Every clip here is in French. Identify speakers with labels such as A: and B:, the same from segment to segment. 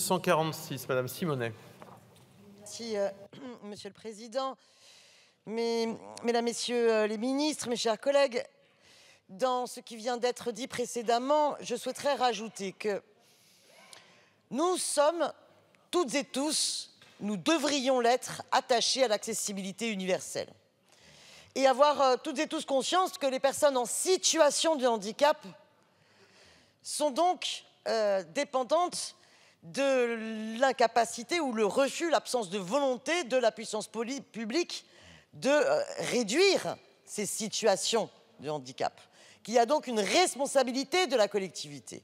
A: 146, Madame Simonet. Merci, euh, Monsieur le Président. mesdames, Messieurs euh, les ministres, mes chers collègues, dans ce qui vient d'être dit précédemment, je souhaiterais rajouter que nous sommes toutes et tous, nous devrions l'être, attachés à l'accessibilité universelle. Et avoir euh, toutes et tous conscience que les personnes en situation de handicap sont donc dépendantes de l'incapacité ou le refus, l'absence de volonté de la puissance publique de euh, réduire ces situations de handicap, qu'il y a donc une responsabilité de la collectivité.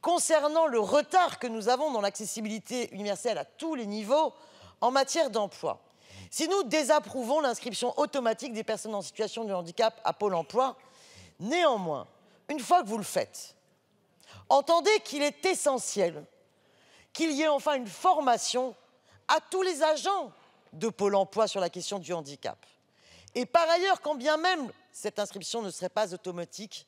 A: Concernant le retard que nous avons dans l'accessibilité universelle à tous les niveaux en matière d'emploi, si nous désapprouvons l'inscription automatique des personnes en situation de handicap à Pôle emploi, néanmoins, une fois que vous le faites, entendez qu'il est essentiel qu'il y ait enfin une formation à tous les agents de Pôle emploi sur la question du handicap. Et par ailleurs, quand bien même cette inscription ne serait pas automatique,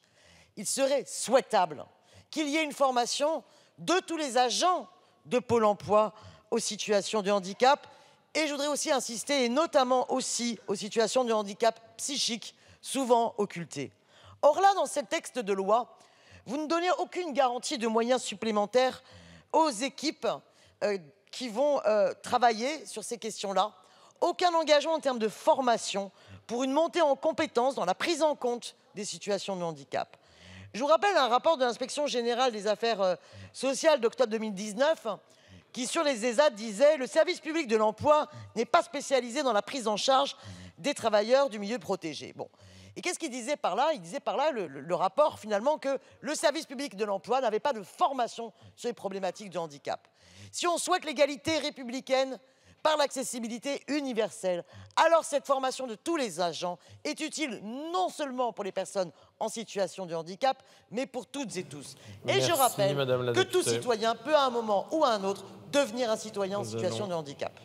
A: il serait souhaitable qu'il y ait une formation de tous les agents de Pôle emploi aux situations de handicap. Et je voudrais aussi insister, et notamment aussi aux situations de handicap psychique, souvent occultées. Or là, dans ce texte de loi, vous ne donnez aucune garantie de moyens supplémentaires aux équipes euh, qui vont euh, travailler sur ces questions-là. Aucun engagement en termes de formation pour une montée en compétences dans la prise en compte des situations de handicap. Je vous rappelle un rapport de l'inspection générale des affaires euh, sociales d'octobre 2019 qui, sur les ESA, disait le service public de l'emploi n'est pas spécialisé dans la prise en charge des travailleurs du milieu protégé. Bon, et qu'est-ce qu'il disait par là Il disait par là le, rapport finalement que le service public de l'emploi n'avait pas de formation sur les problématiques du handicap. Si on souhaite l'égalité républicaine par l'accessibilité universelle, alors cette formation de tous les agents est utile non seulement pour les personnes en situation de handicap, mais pour toutes et tous. Et je rappelle que tout citoyen peut à un moment ou à un autre devenir un citoyen en situation de handicap.